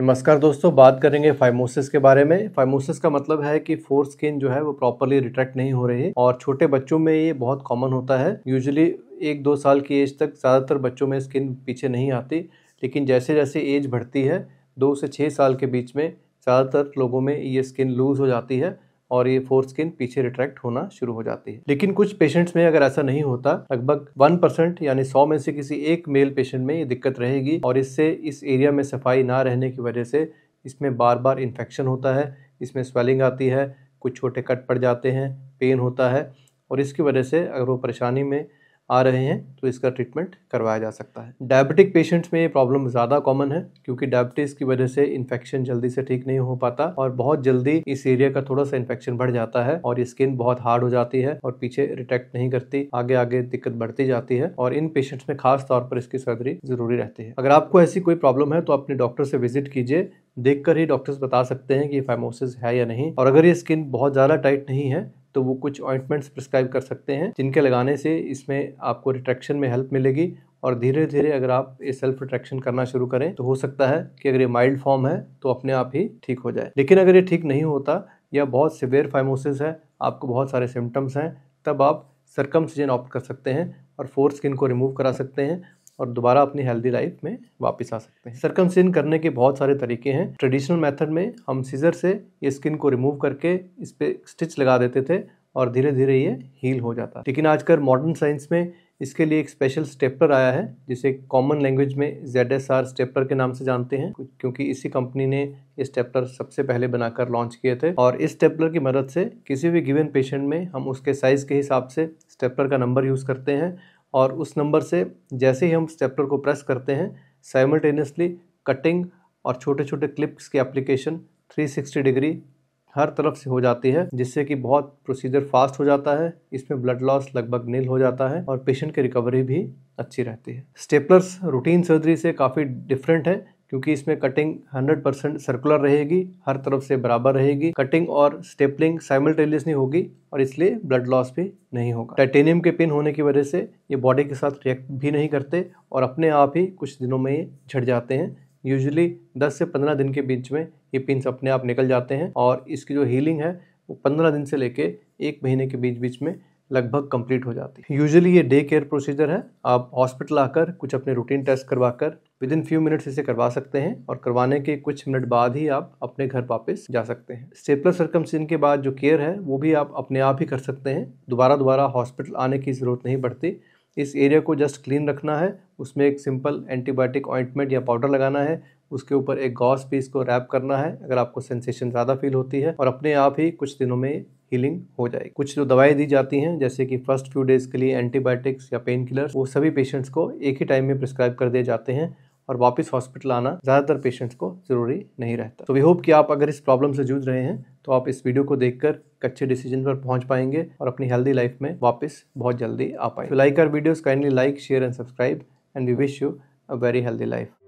नमस्कार दोस्तों बात करेंगे फाइमोसिस के बारे में फाइमोसिस का मतलब है कि फोर स्किन जो है वो प्रॉपरली रिट्रैक्ट नहीं हो रही है और छोटे बच्चों में ये बहुत कॉमन होता है यूजुअली एक दो साल की एज तक ज़्यादातर बच्चों में स्किन पीछे नहीं आती लेकिन जैसे जैसे एज बढ़ती है दो से छः साल के बीच में ज़्यादातर लोगों में ये स्किन लूज़ हो जाती है और ये फोर स्किन पीछे रिट्रैक्ट होना शुरू हो जाती है लेकिन कुछ पेशेंट्स में अगर ऐसा नहीं होता लगभग वन परसेंट यानी सौ में से किसी एक मेल पेशेंट में ये दिक्कत रहेगी और इससे इस एरिया में सफाई ना रहने की वजह से इसमें बार बार इन्फेक्शन होता है इसमें स्वेलिंग आती है कुछ छोटे कट पड़ जाते हैं पेन होता है और इसकी वजह से अगर वो परेशानी में आ रहे हैं तो इसका ट्रीटमेंट करवाया जा सकता है डायबिटिक पेशेंट्स में ये प्रॉब्लम ज़्यादा कॉमन है क्योंकि डायबिटीज़ की वजह से इन्फेक्शन जल्दी से ठीक नहीं हो पाता और बहुत जल्दी इस एरिया का थोड़ा सा इन्फेक्शन बढ़ जाता है और ये स्किन बहुत हार्ड हो जाती है और पीछे रिटेक्ट नहीं करती आगे आगे दिक्कत बढ़ती जाती है और इन पेशेंट्स में खास तौर पर इसकी सर्जरी ज़रूरी रहती है अगर आपको ऐसी कोई प्रॉब्लम है तो अपने डॉक्टर से विजिट कीजिए देखकर ही डॉक्टर्स बता सकते हैं कि फाइमोसिस है या नहीं और अगर ये स्किन बहुत ज़्यादा टाइट नहीं है तो वो कुछ ऑइंटमेंट्स प्रिस्क्राइब कर सकते हैं जिनके लगाने से इसमें आपको रिट्रैक्शन में हेल्प मिलेगी और धीरे धीरे अगर आप ये सेल्फ रिट्रैक्शन करना शुरू करें तो हो सकता है कि अगर ये माइल्ड फॉर्म है तो अपने आप ही ठीक हो जाए लेकिन अगर ये ठीक नहीं होता या बहुत सिवियर फाइमोसिस है आपको बहुत सारे सिम्टम्स हैं तब आप सरकम ऑप्ट कर सकते हैं और फोर स्किन को रिमूव करा सकते हैं और दोबारा अपनी हेल्दी लाइफ में वापस आ सकते हैं सरकम सिन करने के बहुत सारे तरीके हैं ट्रेडिशनल मेथड में हम सीजर से ये स्किन को रिमूव करके इस पर स्टिच लगा देते थे और धीरे धीरे ये हील हो जाता लेकिन आजकल मॉडर्न साइंस में इसके लिए एक स्पेशल स्टेपलर आया है जिसे कॉमन लैंग्वेज में जेड एस आर स्टेपलर के नाम से जानते हैं क्योंकि इसी कंपनी ने ये स्टेपलर सबसे पहले बनाकर लॉन्च किए थे और इस स्टेपलर की मदद से किसी भी गिवन पेशेंट में हम उसके साइज़ के हिसाब से स्टेपलर का नंबर यूज़ करते हैं और उस नंबर से जैसे ही हम स्टेपलर को प्रेस करते हैं साइमल्टेनियसली कटिंग और छोटे छोटे क्लिप्स की एप्लीकेशन 360 डिग्री हर तरफ से हो जाती है जिससे कि बहुत प्रोसीजर फास्ट हो जाता है इसमें ब्लड लॉस लगभग नील हो जाता है और पेशेंट की रिकवरी भी अच्छी रहती है स्टेपलर्स रूटीन सर्जरी से काफ़ी डिफरेंट है क्योंकि इसमें कटिंग 100 परसेंट सर्कुलर रहेगी हर तरफ से बराबर रहेगी कटिंग और स्टेपलिंग साइमल्टेनियसली होगी और इसलिए ब्लड लॉस भी नहीं होगा टाइटेनियम के पिन होने की वजह से ये बॉडी के साथ रिएक्ट भी नहीं करते और अपने आप ही कुछ दिनों में ये झड़ जाते हैं यूजली 10 से 15 दिन के बीच में ये पिन अपने आप निकल जाते हैं और इसकी जो हीलिंग है वो 15 दिन से लेके एक महीने के बीच बीच में लगभग कंप्लीट हो जाती है यूजुअली ये डे केयर प्रोसीजर है आप हॉस्पिटल आकर कुछ अपने रूटीन टेस्ट करवा कर विद इन फ्यू मिनट्स इसे करवा सकते हैं और करवाने के कुछ मिनट बाद ही आप अपने घर वापस जा सकते हैं स्टेपलर सर्कमसिन के बाद जो केयर है वो भी आप अपने आप ही कर सकते हैं दोबारा दोबारा हॉस्पिटल आने की ज़रूरत नहीं पड़ती इस एरिया को जस्ट क्लीन रखना है उसमें एक सिंपल एंटीबायोटिक ऑइंटमेंट या पाउडर लगाना है उसके ऊपर एक गॉस पीस को रैप करना है अगर आपको सेंसेशन ज़्यादा फील होती है और अपने आप ही कुछ दिनों में हीलिंग हो जाएगी कुछ जो दवाएं दी जाती हैं जैसे कि फर्स्ट फ्यू डेज के लिए एंटीबायोटिक्स या पेन किलर वो सभी पेशेंट्स को एक ही टाइम में प्रिस्क्राइब कर दिए जाते हैं और वापस हॉस्पिटल आना ज़्यादातर पेशेंट्स को ज़रूरी नहीं रहता तो वी होप कि आप अगर इस प्रॉब्लम से जूझ रहे हैं तो आप इस वीडियो को देखकर अच्छे डिसीजन पर पहुंच पाएंगे और अपनी हेल्दी लाइफ में वापस बहुत जल्दी आ पाएंगे like our videos kindly like share and subscribe and we wish you a very healthy life